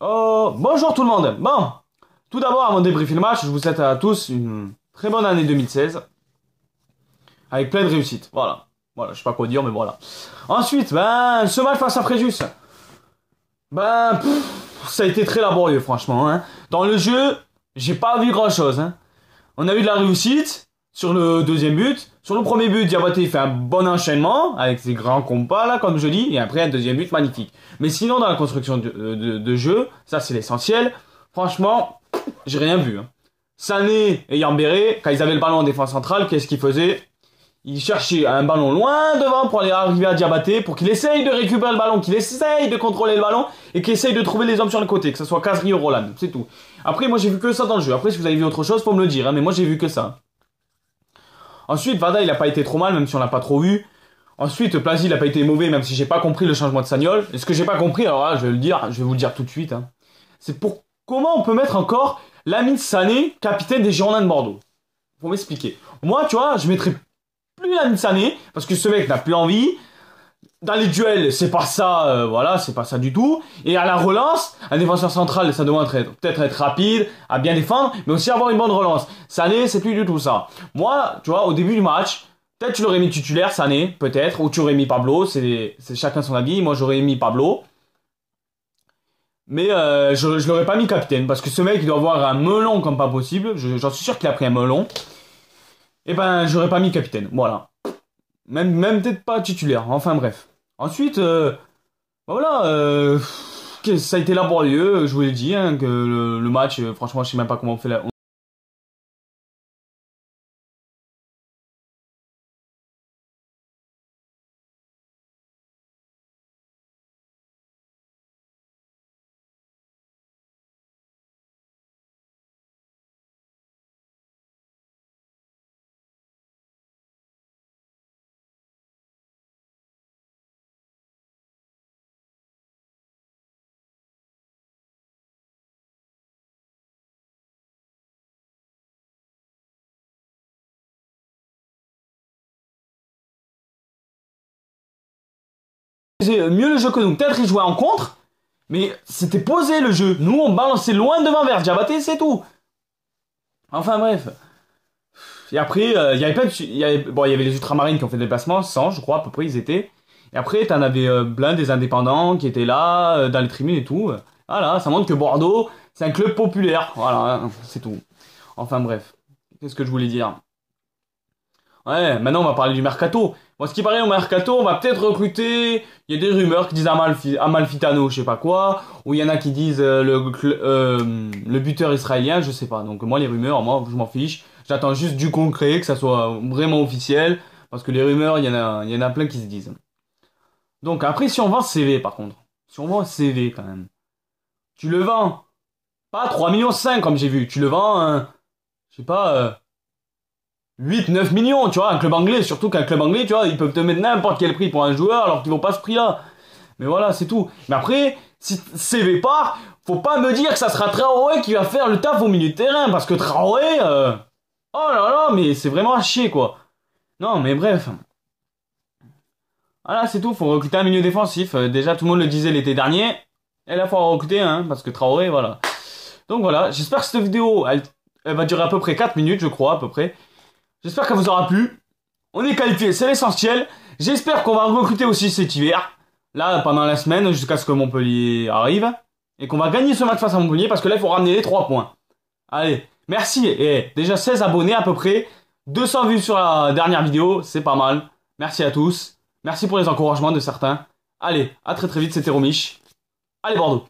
Oh, bonjour tout le monde. Bon, tout d'abord, avant de débriefer le match, je vous souhaite à tous une très bonne année 2016. Avec plein de réussite Voilà. Voilà, je sais pas quoi dire, mais voilà. Ensuite, ben, ce match face à Fréjus. Ben, ça a été très laborieux, franchement. Hein. Dans le jeu, j'ai pas vu grand chose. Hein. On a eu de la réussite, sur le deuxième but. Sur le premier but, Diabaté fait un bon enchaînement avec ses grands compas là, comme je dis, et après un deuxième but magnifique. Mais sinon, dans la construction euh, de, jeu, ça c'est l'essentiel. Franchement, j'ai rien vu. Hein. Sané et Yambéré, quand ils avaient le ballon en défense centrale, qu'est-ce qu'ils faisaient Ils cherchaient un ballon loin devant pour aller arriver à Diabaté, pour qu'il essaye de récupérer le ballon, qu'il essaye de contrôler le ballon et qu'il essaye de trouver les hommes sur le côté, que ce soit Casri ou Roland, c'est tout. Après, moi j'ai vu que ça dans le jeu. Après, si vous avez vu autre chose, faut me le dire, hein, mais moi j'ai vu que ça. Ensuite, Vada, il n'a pas été trop mal, même si on l'a pas trop vu. Ensuite, Plasi, il n'a pas été mauvais, même si j'ai pas compris le changement de Sagnol. Et ce que j'ai pas compris, alors je vais le dire, je vais vous le dire tout de suite, hein, c'est pour comment on peut mettre encore Lamine Sané, capitaine des Girondins de Bordeaux. Pour m'expliquer. Moi, tu vois, je mettrais plus Lamine Sané, parce que ce mec n'a plus envie dans les duels, c'est pas ça, euh, voilà, c'est pas ça du tout. Et à la relance, un défenseur central, ça doit être, peut-être être rapide, à bien défendre, mais aussi avoir une bonne relance. Sané, c'est plus du tout ça. Moi, tu vois, au début du match, peut-être tu l'aurais mis titulaire, Sané, peut-être, ou tu aurais mis Pablo, c'est chacun son avis. Moi, j'aurais mis Pablo. Mais euh, je, l'aurais pas mis capitaine, parce que ce mec, il doit avoir un melon comme pas possible. J'en suis sûr qu'il a pris un melon. Et eh ben, j'aurais pas mis capitaine, voilà. Même, même peut-être pas titulaire, enfin bref. Ensuite, euh, bah voilà, euh, ça a été laborieux, je vous l'ai dit, hein, que le, match, euh, franchement, je sais même pas comment on fait la, mieux le jeu que nous. Peut-être ils jouaient en contre, mais c'était posé le jeu. Nous, on balançait loin devant vers Diabaté, c'est tout. Enfin bref. Et après, euh, il y avait plein bon, il y avait les Ultramarines qui ont fait des déplacements, sans, je crois, à peu près ils étaient. Et après, t'en avais euh, plein des indépendants qui étaient là, euh, dans les tribunes et tout. Voilà, ça montre que Bordeaux, c'est un club populaire. Voilà, hein, c'est tout. Enfin bref, qu'est-ce que je voulais dire Ouais, maintenant on va parler du mercato. Moi, ce qui paraît au mercato, on va peut-être recruter. Il y a des rumeurs qui disent Amalfitano, je sais pas quoi. Ou il y en a qui disent euh, le, euh, le buteur israélien, je sais pas. Donc moi, les rumeurs, moi, je m'en fiche. J'attends juste du concret, que ça soit vraiment officiel. Parce que les rumeurs, il y en a, il y en a plein qui se disent. Donc après, si on vend CV, par contre. Si on vend CV, quand même. Tu le vends. Pas 3 millions 5 comme j'ai vu. Tu le vends, je sais pas, euh, 8-9 millions, tu vois, un club anglais, surtout qu'un club anglais, tu vois, ils peuvent te mettre n'importe quel prix pour un joueur alors qu'ils vont pas ce prix-là. Mais voilà, c'est tout. Mais après, si CV part, faut pas me dire que ça sera Traoré qui va faire le taf au milieu de terrain, parce que Traoré, euh, oh là là, mais c'est vraiment à chier, quoi. Non, mais bref. Voilà, c'est tout, faut recruter un milieu défensif. Euh, déjà, tout le monde le disait l'été dernier, et là, faut en recruter hein, parce que Traoré, voilà. Donc voilà, j'espère que cette vidéo, elle, elle va durer à peu près 4 minutes, je crois, à peu près. J'espère qu'elle vous aura plu. On est qualifié, c'est l'essentiel. J'espère qu'on va recruter aussi cet hiver. Là, pendant la semaine, jusqu'à ce que Montpellier arrive. Et qu'on va gagner ce match face à Montpellier parce que là, il faut ramener les 3 points. Allez, merci. Et déjà 16 abonnés à peu près. 200 vues sur la dernière vidéo, c'est pas mal. Merci à tous. Merci pour les encouragements de certains. Allez, à très très vite, c'était Romiche. Allez Bordeaux